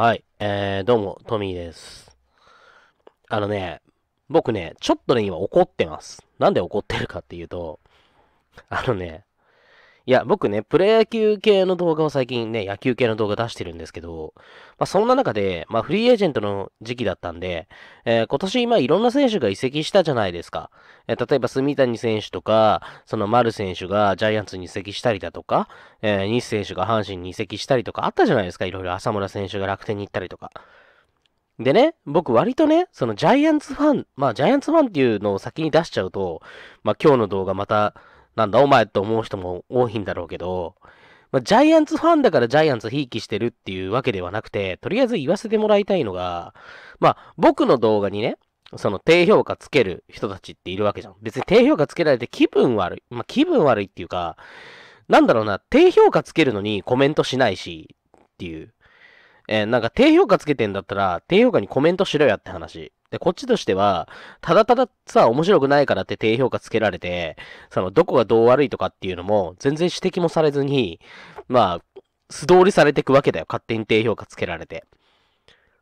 はい。えー、どうも、トミーです。あのね、僕ね、ちょっとね、今怒ってます。なんで怒ってるかっていうと、あのね、いや、僕ね、プロ野球系の動画を最近ね、野球系の動画出してるんですけど、まあ、そんな中で、まあ、フリーエージェントの時期だったんで、えー、今年今いろんな選手が移籍したじゃないですか。えー、例えば、住谷選手とか、その丸選手がジャイアンツに移籍したりだとか、えー、西選手が阪神に移籍したりとかあったじゃないですか。いろいろ浅村選手が楽天に行ったりとか。でね、僕割とね、そのジャイアンツファン、まあジャイアンツファンっていうのを先に出しちゃうと、まあ今日の動画またなんだお前と思う人も多いんだろうけど、まあ、ジャイアンツファンだからジャイアンツひいきしてるっていうわけではなくて、とりあえず言わせてもらいたいのが、まあ、僕の動画にね、その低評価つける人たちっているわけじゃん。別に低評価つけられて気分悪い。まあ、気分悪いっていうか、なんだろうな、低評価つけるのにコメントしないし、っていう。えー、なんか低評価つけてんだったら、低評価にコメントしろやって話。で、こっちとしては、ただたださ、面白くないからって低評価つけられて、その、どこがどう悪いとかっていうのも、全然指摘もされずに、まあ、素通りされていくわけだよ。勝手に低評価つけられて。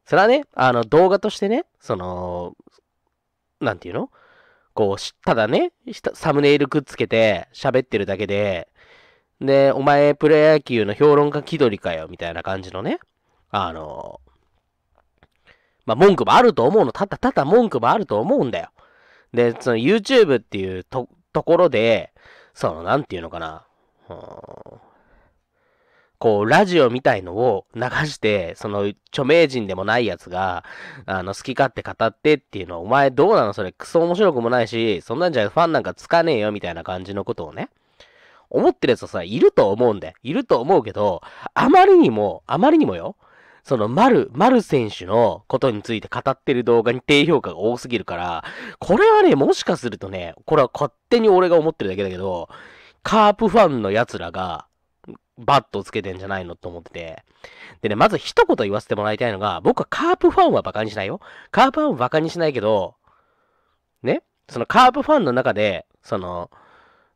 それはね、あの、動画としてね、その、なんていうのこう、ただね、サムネイルくっつけて喋ってるだけで、で、お前プロ野球の評論家気取りかよ、みたいな感じのね、あの、まあ、文句もあると思うの。ただただ文句もあると思うんだよ。で、その YouTube っていうと、ところで、その、なんていうのかな。うん、こう、ラジオみたいのを流して、その、著名人でもないやつが、あの、好き勝手語ってっていうのは、お前どうなのそれ、クソ面白くもないし、そんなんじゃファンなんかつかねえよ、みたいな感じのことをね、思ってるやつはさ、いると思うんだよ。いると思うけど、あまりにも、あまりにもよ、その、丸、丸選手のことについて語ってる動画に低評価が多すぎるから、これはね、もしかするとね、これは勝手に俺が思ってるだけだけど、カープファンの奴らが、バットをつけてんじゃないのと思ってて。でね、まず一言言わせてもらいたいのが、僕はカープファンはバカにしないよ。カープファンはバカにしないけど、ね、そのカープファンの中で、その、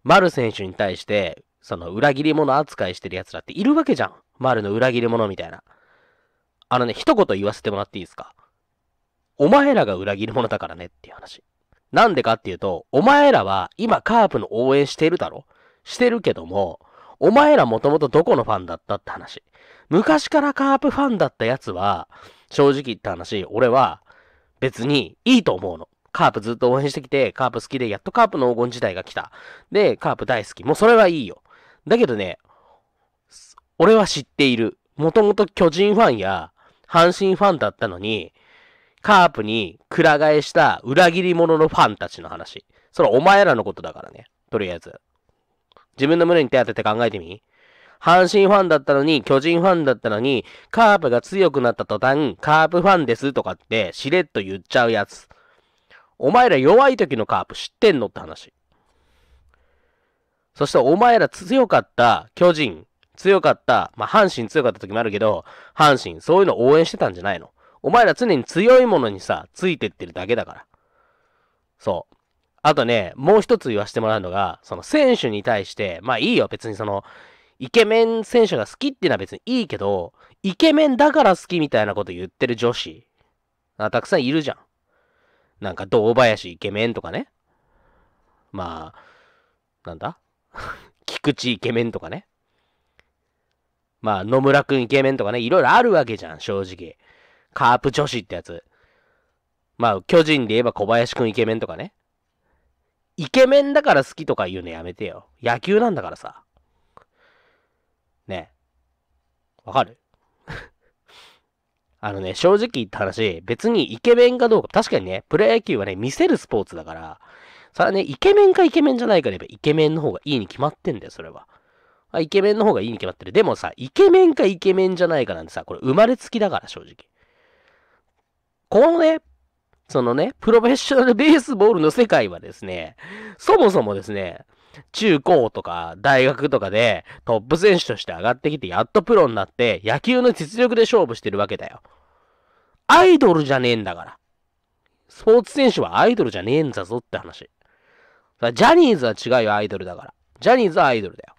丸選手に対して、その裏切り者扱いしてる奴らっているわけじゃん。丸の裏切り者みたいな。あのね、一言言わせてもらっていいですかお前らが裏切り者だからねっていう話。なんでかっていうと、お前らは今カープの応援してるだろしてるけども、お前らもともとどこのファンだったって話。昔からカープファンだったやつは、正直言った話、俺は別にいいと思うの。カープずっと応援してきて、カープ好きで、やっとカープの黄金時代が来た。で、カープ大好き。もうそれはいいよ。だけどね、俺は知っている。もともと巨人ファンや阪神ファンだったのに、カープにく替えした裏切り者のファンたちの話。それお前らのことだからね。とりあえず。自分の胸に手当てて考えてみ。阪神ファンだったのに、巨人ファンだったのに、カープが強くなった途端、カープファンですとかって、しれっと言っちゃうやつ。お前ら弱い時のカープ知ってんのって話。そしてお前ら強かった巨人、強かった、まあ、阪神強かった時もあるけど、阪神、そういうの応援してたんじゃないのお前ら常に強いものにさ、ついてってるだけだから。そう。あとね、もう一つ言わせてもらうのが、その選手に対して、まあいいよ、別にその、イケメン選手が好きっていうのは別にいいけど、イケメンだから好きみたいなこと言ってる女子、あたくさんいるじゃん。なんか、堂林イケメンとかね。まあ、なんだ 菊池イケメンとかね。まあ、野村くんイケメンとかね、いろいろあるわけじゃん、正直。カープ女子ってやつ。まあ、巨人で言えば小林くんイケメンとかね。イケメンだから好きとか言うのやめてよ。野球なんだからさ。ねわかる あのね、正直言った話、別にイケメンかどうか、確かにね、プロ野球はね、見せるスポーツだから、それはね、イケメンかイケメンじゃないかで言えばイケメンの方がいいに決まってんだよ、それは。あ、イケメンの方がいいに決まってる。でもさ、イケメンかイケメンじゃないかなんてさ、これ生まれつきだから、正直。このね、そのね、プロフェッショナルベースボールの世界はですね、そもそもですね、中高とか大学とかでトップ選手として上がってきて、やっとプロになって、野球の実力で勝負してるわけだよ。アイドルじゃねえんだから。スポーツ選手はアイドルじゃねえんだぞって話。ジャニーズは違うよ、アイドルだから。ジャニーズはアイドルだよ。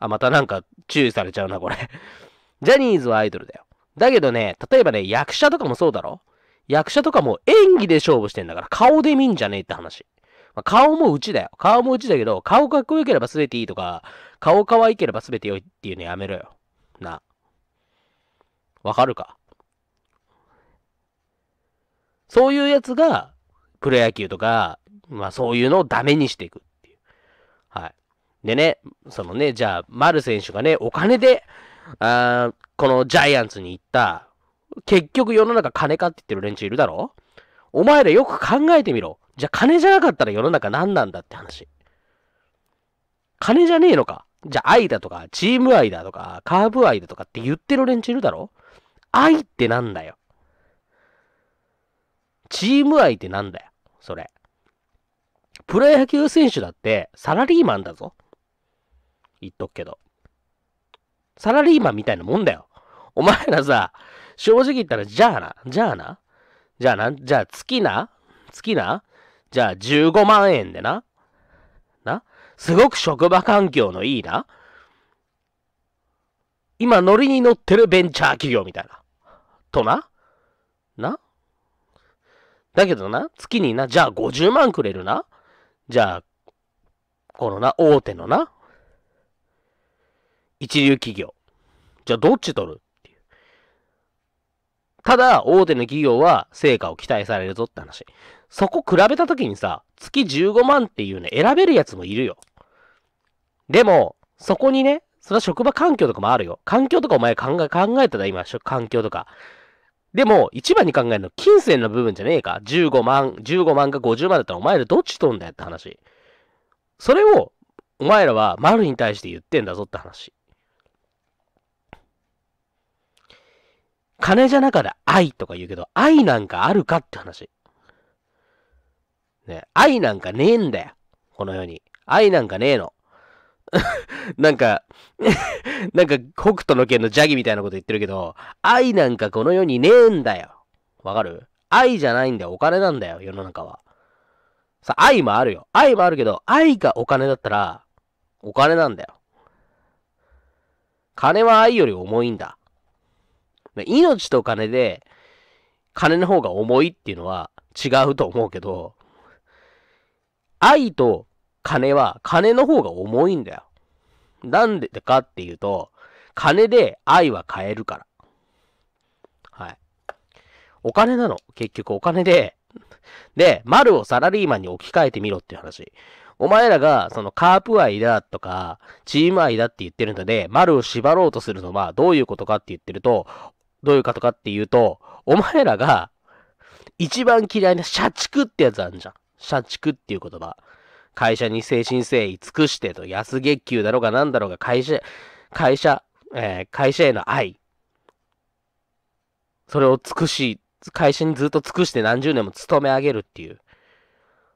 あ、またなんか注意されちゃうな、これ ジャニーズはアイドルだよ。だけどね、例えばね、役者とかもそうだろ役者とかも演技で勝負してんだから、顔で見んじゃねえって話。まあ、顔もうちだよ。顔もうちだけど、顔かっこよければ全ていいとか、顔可愛ければ全て良いっていうのやめろよ。な。わかるかそういうやつが、プロ野球とか、まあそういうのをダメにしていくっていう。はい。でね、そのね、じゃあ、丸選手がね、お金で、あこのジャイアンツに行った、結局世の中金かって言ってる連中いるだろお前らよく考えてみろ。じゃあ金じゃなかったら世の中何なんだって話。金じゃねえのか。じゃあ愛だとか、チーム愛だとか、カーブ愛だとかって言ってる連中いるだろ愛ってなんだよ。チーム愛ってなんだよ。それ。プロ野球選手だってサラリーマンだぞ。言っとくけど。サラリーマンみたいなもんだよ。お前らさ、正直言ったら、じゃあな、じゃあな、じゃあな、じゃあ月な、月な、じゃあ15万円でな、な、すごく職場環境のいいな、今ノリに乗ってるベンチャー企業みたいな、とな、な、だけどな、月にな、じゃあ50万くれるな、じゃあ、このな、大手のな、一流企業。じゃあどっち取るっていう。ただ、大手の企業は成果を期待されるぞって話。そこ比べた時にさ、月15万っていうね、選べるやつもいるよ。でも、そこにね、それは職場環境とかもあるよ。環境とかお前考え、考えたら今、環境とか。でも、一番に考えるの、金銭の部分じゃねえか。15万、15万か50万だったらお前らどっち取んだよって話。それを、お前らは丸に対して言ってんだぞって話。金じゃなかで愛とか言うけど、愛なんかあるかって話。ね、愛なんかねえんだよ。この世に。愛なんかねえの。なんか なんか北斗の剣のジャギみたいなこと言ってるけど、愛なんかこの世にねえんだよ。わかる愛じゃないんだよ。お金なんだよ、世の中は。さ、愛もあるよ。愛もあるけど、愛がお金だったら、お金なんだよ。金は愛より重いんだ。命と金で、金の方が重いっていうのは違うと思うけど、愛と金は金の方が重いんだよ。なんでかっていうと、金で愛は買えるから。はい。お金なの。結局お金で。で、丸をサラリーマンに置き換えてみろっていう話。お前らが、そのカープ愛だとか、チーム愛だって言ってるので、丸を縛ろうとするのはどういうことかって言ってると、どういうことかっていうと、お前らが一番嫌いな社畜ってやつあるじゃん。社畜っていう言葉。会社に誠心誠意尽くしてと、安月給だろうが何だろうが、会社、会社、えー、会社への愛。それを尽くし、会社にずっと尽くして何十年も勤め上げるっていう。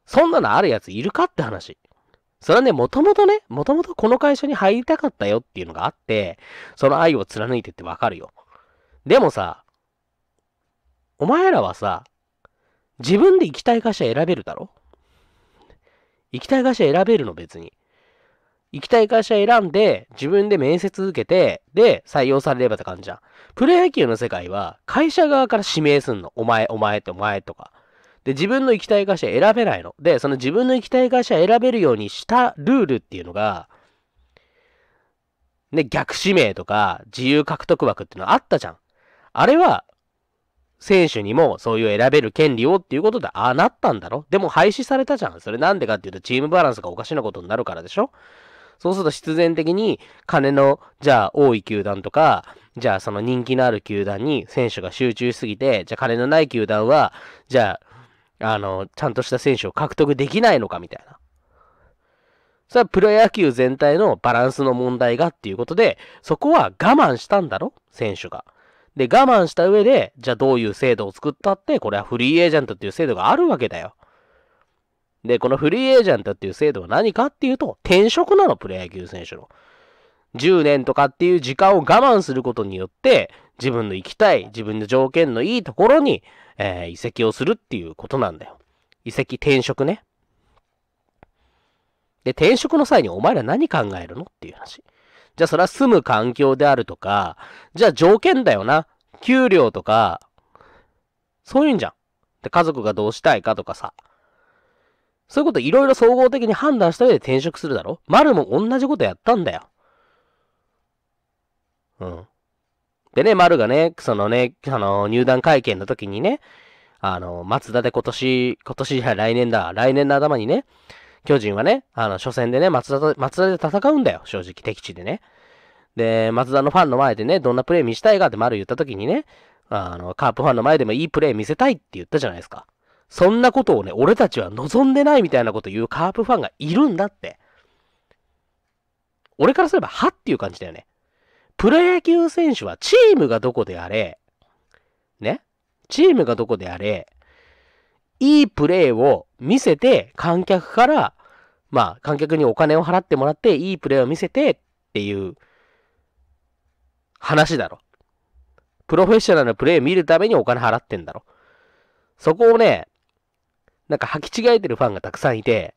そんなのあるやついるかって話。それはね、もともとね、もともとこの会社に入りたかったよっていうのがあって、その愛を貫いてってわかるよ。でもさ、お前らはさ、自分で行きたい会社選べるだろ行きたい会社選べるの別に。行きたい会社選んで、自分で面接受けて、で、採用されればって感じじゃん。プロ野球の世界は、会社側から指名すんの。お前、お前ってお前とか。で、自分の行きたい会社選べないの。で、その自分の行きたい会社選べるようにしたルールっていうのが、ね、逆指名とか、自由獲得枠っていうのあったじゃん。あれは、選手にもそういう選べる権利をっていうことで、ああなったんだろでも廃止されたじゃん。それなんでかっていうと、チームバランスがおかしなことになるからでしょそうすると必然的に、金の、じゃあ多い球団とか、じゃあその人気のある球団に選手が集中しすぎて、じゃあ金のない球団は、じゃあ、あの、ちゃんとした選手を獲得できないのかみたいな。それはプロ野球全体のバランスの問題がっていうことで、そこは我慢したんだろ選手が。で、我慢した上で、じゃあどういう制度を作ったって、これはフリーエージェントっていう制度があるわけだよ。で、このフリーエージェントっていう制度は何かっていうと、転職なの、プロ野球選手の。10年とかっていう時間を我慢することによって、自分の行きたい、自分の条件のいいところに、えー、移籍をするっていうことなんだよ。移籍転職ね。で、転職の際にお前ら何考えるのっていう話。じゃあそれは住む環境であるとか、じゃあ条件だよな。給料とか、そういうんじゃん。で、家族がどうしたいかとかさ。そういうこといろいろ総合的に判断した上で転職するだろ丸も同じことやったんだよ。うん。でね、丸がね、そのね、あの、入団会見の時にね、あの、松田で今年、今年じゃ来年だ、来年の頭にね、巨人はね、あの、初戦でね、松田と、松田で戦うんだよ、正直、敵地でね。で、松田のファンの前でね、どんなプレイ見したいかって丸言った時にね、あの、カープファンの前でもいいプレイ見せたいって言ったじゃないですか。そんなことをね、俺たちは望んでないみたいなこと言うカープファンがいるんだって。俺からすれば、はっていう感じだよね。プロ野球選手はチームがどこであれ、ね、チームがどこであれ、いいプレーを見せて、観客から、まあ、観客にお金を払ってもらって、いいプレーを見せてっていう話だろ。プロフェッショナルのプレー見るためにお金払ってんだろ。そこをね、なんか履き違えてるファンがたくさんいて、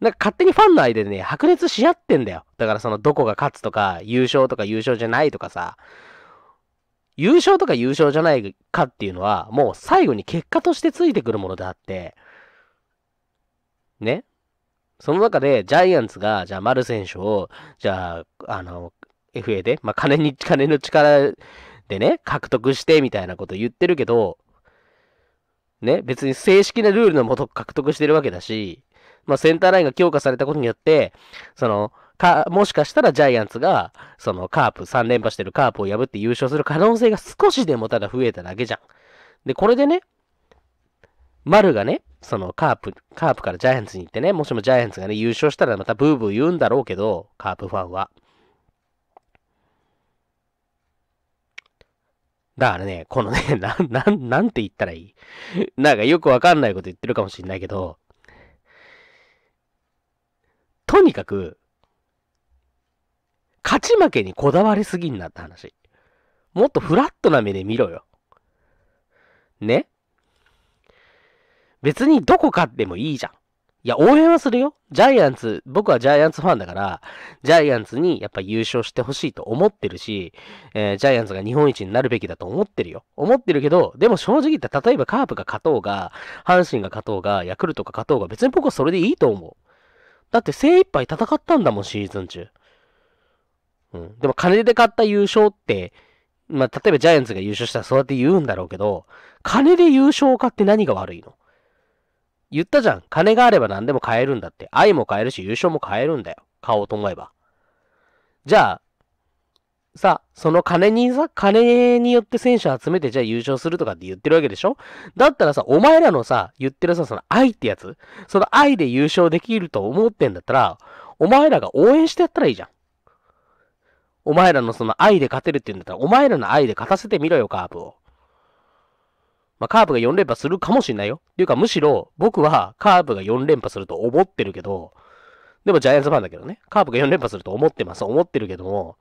なんか勝手にファンの間でね、白熱し合ってんだよ。だからそのどこが勝つとか、優勝とか優勝じゃないとかさ、優勝とか優勝じゃないかっていうのは、もう最後に結果としてついてくるものであって、ね。その中で、ジャイアンツが、じゃあ、丸選手を、じゃあ、あの、FA で、まあ、金に、金の力でね、獲得して、みたいなこと言ってるけど、ね、別に正式なルールのもと獲得してるわけだし、まあ、センターラインが強化されたことによって、その、か、もしかしたらジャイアンツが、そのカープ、3連覇してるカープを破って優勝する可能性が少しでもただ増えただけじゃん。で、これでね、丸がね、そのカープ、カープからジャイアンツに行ってね、もしもジャイアンツがね、優勝したらまたブーブー言うんだろうけど、カープファンは。だからね、このね、な、な、なんて言ったらいいなんかよくわかんないこと言ってるかもしんないけど、とにかく、勝ち負けにこだわりすぎんなって話。もっとフラットな目で見ろよ。ね別にどこ勝ってもいいじゃん。いや、応援はするよ。ジャイアンツ、僕はジャイアンツファンだから、ジャイアンツにやっぱ優勝してほしいと思ってるし、えー、ジャイアンツが日本一になるべきだと思ってるよ。思ってるけど、でも正直言って、例えばカープが勝とうが、阪神が勝とうが、ヤクルトが勝とうが、別に僕はそれでいいと思う。だって精一杯戦ったんだもん、シーズン中。うん。でも金で買った優勝って、まあ、例えばジャイアンツが優勝したらそうやって言うんだろうけど、金で優勝かって何が悪いの言ったじゃん。金があれば何でも買えるんだって。愛も買えるし、優勝も買えるんだよ。買おうと思えば。じゃあ、さ、その金にさ、金によって選手集めてじゃあ優勝するとかって言ってるわけでしょだったらさ、お前らのさ、言ってるさ、その愛ってやつ、その愛で優勝できると思ってんだったら、お前らが応援してやったらいいじゃん。お前らのその愛で勝てるって言うんだったら、お前らの愛で勝たせてみろよ、カープを。まあ、カープが4連覇するかもしんないよ。っていうか、むしろ、僕はカープが4連覇すると思ってるけど、でもジャイアンツファンだけどね、カープが4連覇すると思ってます、思ってるけども、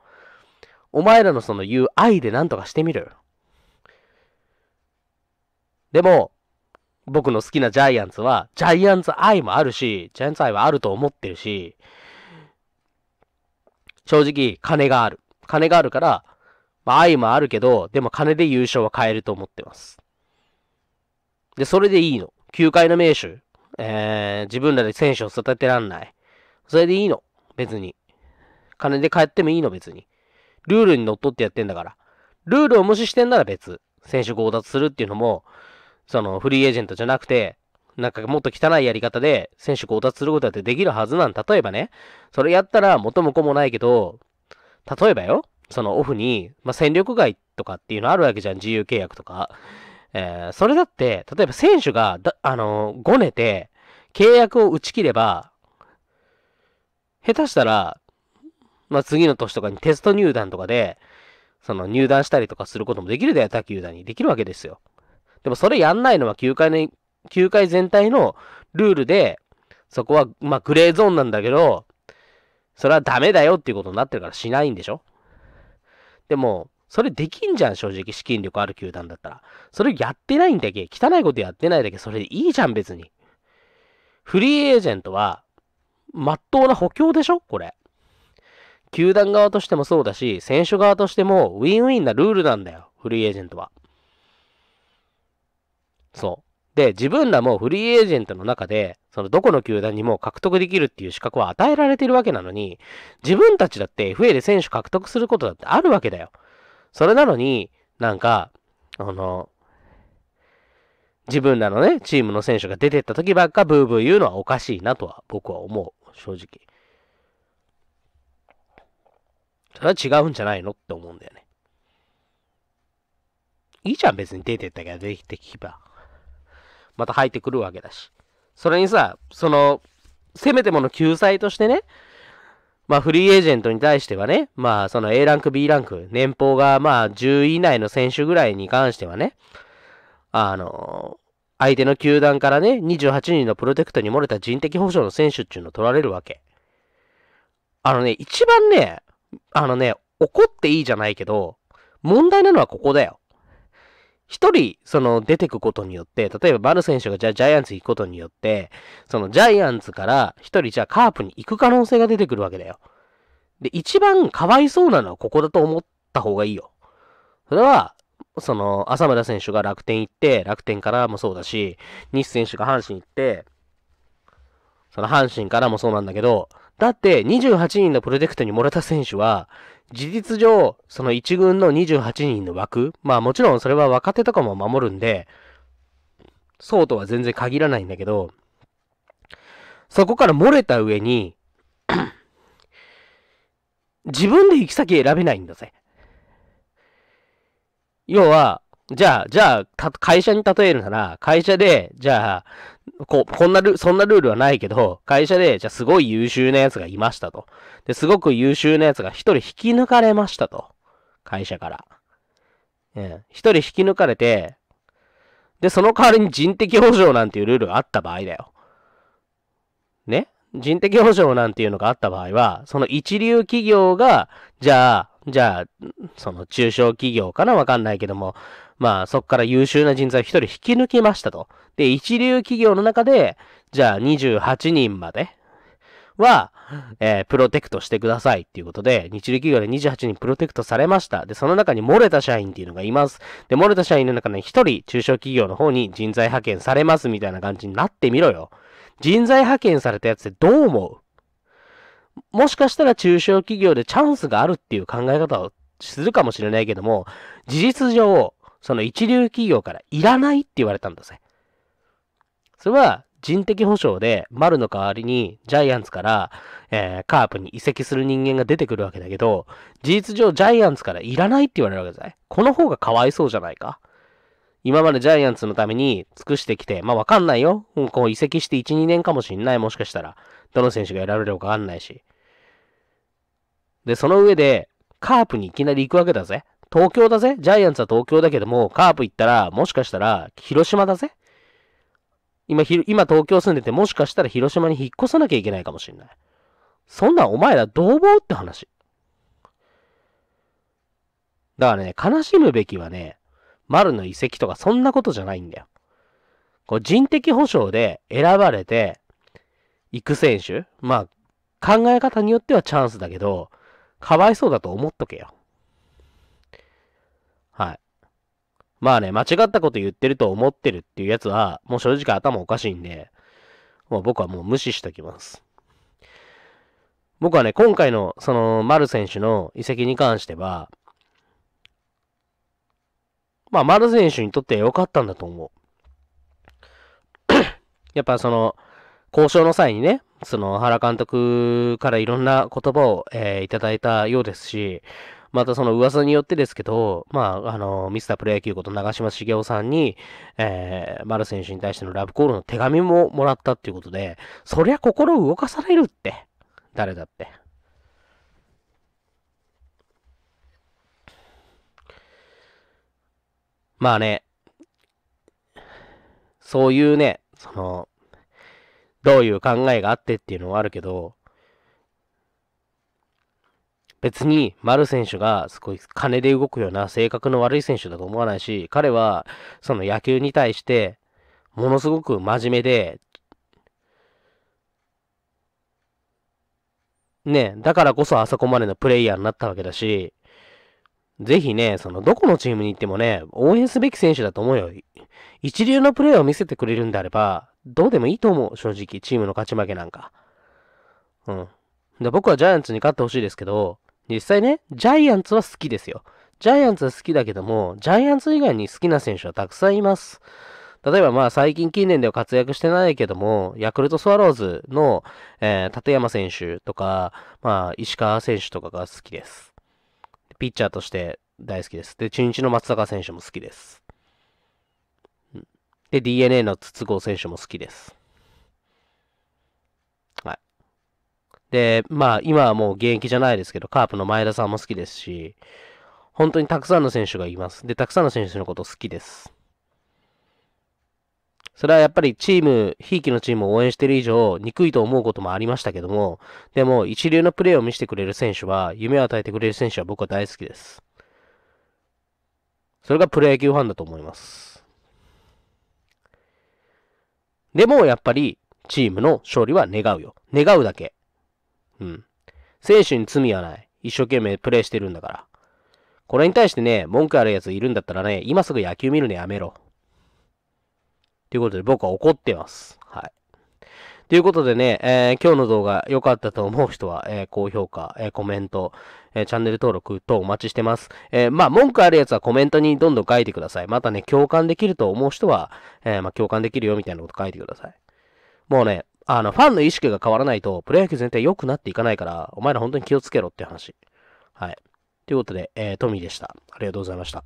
お前らのその言う愛で何とかしてみろよ。でも、僕の好きなジャイアンツは、ジャイアンツ愛もあるし、ジャイアンツ愛はあると思ってるし、正直、金がある。金があるから、まあ、愛もあるけど、でも金で優勝は変えると思ってます。で、それでいいの。球界の名手。えー、自分らで選手を育てらんない。それでいいの。別に。金で帰ってもいいの、別に。ルールにのっとってやってんだから。ルールを無視してんなら別。選手強奪するっていうのも、そのフリーエージェントじゃなくて、なんかもっと汚いやり方で選手強奪することだってできるはずなん。例えばね、それやったら元も子もないけど、例えばよ、そのオフに、まあ、戦力外とかっていうのあるわけじゃん、自由契約とか。えー、それだって、例えば選手が、あのー、ごねて、契約を打ち切れば、下手したら、まあ、次の年とかにテスト入団とかで、その入団したりとかすることもできるで、他球団に。できるわけですよ。でもそれやんないのは球界の、球界全体のルールで、そこは、まあ、グレーゾーンなんだけど、それはダメだよっていうことになってるからしないんでしょでも、それできんじゃん、正直。資金力ある球団だったら。それやってないんだけ。汚いことやってないだけ。それでいいじゃん、別に。フリーエージェントは、まっとうな補強でしょこれ。球団側としてもそうだし、選手側としてもウィンウィンなルールなんだよ、フリーエージェントは。そう。で、自分らもフリーエージェントの中で、そのどこの球団にも獲得できるっていう資格は与えられてるわけなのに、自分たちだって FA で選手獲得することだってあるわけだよ。それなのに、なんか、あの、自分らのね、チームの選手が出てった時ばっかブーブー言うのはおかしいなとは僕は思う、正直。それは違うんじゃないのって思うんだよね。いいじゃん、別に出てったけど、出てきば。また入ってくるわけだし。それにさ、その、せめてもの救済としてね、まあフリーエージェントに対してはね、まあその A ランク、B ランク、年俸がまあ10位以内の選手ぐらいに関してはね、あの相手の球団からね、28人のプロテクトに漏れた人的保障の選手っていうのを取られるわけ。あのね、一番ね、あのね、怒っていいじゃないけど、問題なのはここだよ。一人、その、出てくことによって、例えば、バル選手がじゃあジャイアンツ行くことによって、その、ジャイアンツから一人、じゃあカープに行く可能性が出てくるわけだよ。で、一番かわいそうなのはここだと思った方がいいよ。それは、その、浅村選手が楽天行って、楽天からもそうだし、西選手が阪神行って、その阪神からもそうなんだけど、だって28人のプロジェクトに漏れた選手は、事実上、その1軍の28人の枠、まあもちろんそれは若手とかも守るんで、そうとは全然限らないんだけど、そこから漏れた上に自分で行き先選べないんだぜ。要は、じゃあ、じゃあ、会社に例えるなら、会社で、じゃあ、こ、こんなル、そんなルールはないけど、会社で、じゃあすごい優秀な奴がいましたと。で、すごく優秀な奴が一人引き抜かれましたと。会社から。うん。一人引き抜かれて、で、その代わりに人的補障なんていうルールがあった場合だよ。ね人的補障なんていうのがあった場合は、その一流企業が、じゃあ、じゃあ、その中小企業かなわかんないけども、まあ、そこから優秀な人材を一人引き抜きましたと。で、一流企業の中で、じゃあ28人までは、えー、プロテクトしてくださいっていうことで、日流企業で28人プロテクトされました。で、その中に漏れた社員っていうのがいます。で、漏れた社員の中に一人、中小企業の方に人材派遣されますみたいな感じになってみろよ。人材派遣されたやつってどう思うもしかしたら中小企業でチャンスがあるっていう考え方をするかもしれないけども、事実上、その一流企業からいらないって言われたんだぜ。それは人的保障で丸の代わりにジャイアンツから、えー、カープに移籍する人間が出てくるわけだけど、事実上ジャイアンツからいらないって言われるわけだぜ。この方がかわいそうじゃないか。今までジャイアンツのために尽くしてきて、まあわかんないよ。こう移籍して1、2年かもしんない。もしかしたら。どの選手が選べるかわかんないし。で、その上で、カープにいきなり行くわけだぜ。東京だぜジャイアンツは東京だけども、カープ行ったら、もしかしたら、広島だぜ今、今東京住んでて、もしかしたら広島に引っ越さなきゃいけないかもしんない。そんなんお前らどう思うって話。だからね、悲しむべきはね、丸の遺跡とかそんなことじゃないんだよ。こう人的保障で選ばれて、行く選手まあ、考え方によってはチャンスだけど、かわいそうだと思っとけよ。まあね、間違ったこと言ってると思ってるっていうやつは、もう正直頭おかしいんで、もう僕はもう無視しときます。僕はね、今回のその丸選手の移籍に関しては、まあ丸選手にとって良かったんだと思う。やっぱその、交渉の際にね、その原監督からいろんな言葉を、えー、いただいたようですし、またその噂によってですけど、まあ、あの、ミスタープロ野球こと長嶋茂雄さんに、えー、丸選手に対してのラブコールの手紙ももらったっていうことで、そりゃ心動かされるって。誰だって。まあね、そういうね、その、どういう考えがあってっていうのはあるけど、別に丸選手がすごい金で動くような性格の悪い選手だと思わないし、彼はその野球に対してものすごく真面目で、ね、だからこそあそこまでのプレイヤーになったわけだし、ぜひね、そのどこのチームに行ってもね、応援すべき選手だと思うよ。一流のプレーを見せてくれるんであれば、どうでもいいと思う、正直。チームの勝ち負けなんか。うん。で僕はジャイアンツに勝ってほしいですけど、実際ね、ジャイアンツは好きですよ。ジャイアンツは好きだけども、ジャイアンツ以外に好きな選手はたくさんいます。例えばまあ最近近年では活躍してないけども、ヤクルトスワローズの、えー、立山選手とか、まあ石川選手とかが好きです。ピッチャーとして大好きです。で、中日の松坂選手も好きです。で、DNA の筒香選手も好きです。で、まあ今はもう現役じゃないですけど、カープの前田さんも好きですし、本当にたくさんの選手がいます。で、たくさんの選手のこと好きです。それはやっぱりチーム、ひいきのチームを応援してる以上、憎いと思うこともありましたけども、でも一流のプレーを見せてくれる選手は、夢を与えてくれる選手は僕は大好きです。それがプロ野球ファンだと思います。でもやっぱり、チームの勝利は願うよ。願うだけ。うん。選手に罪はない。一生懸命プレイしてるんだから。これに対してね、文句あるやついるんだったらね、今すぐ野球見るのやめろ。ということで僕は怒ってます。はい。ということでね、えー、今日の動画良かったと思う人は、えー、高評価、えー、コメント、えチャンネル登録等お待ちしてます。えまあ、文句あるやつはコメントにどんどん書いてください。またね、共感できると思う人は、えまあ、共感できるよみたいなこと書いてください。もうね、あの、ファンの意識が変わらないと、プロ野球全体良くなっていかないから、お前ら本当に気をつけろって話。はい。ということで、えー、トミーでした。ありがとうございました。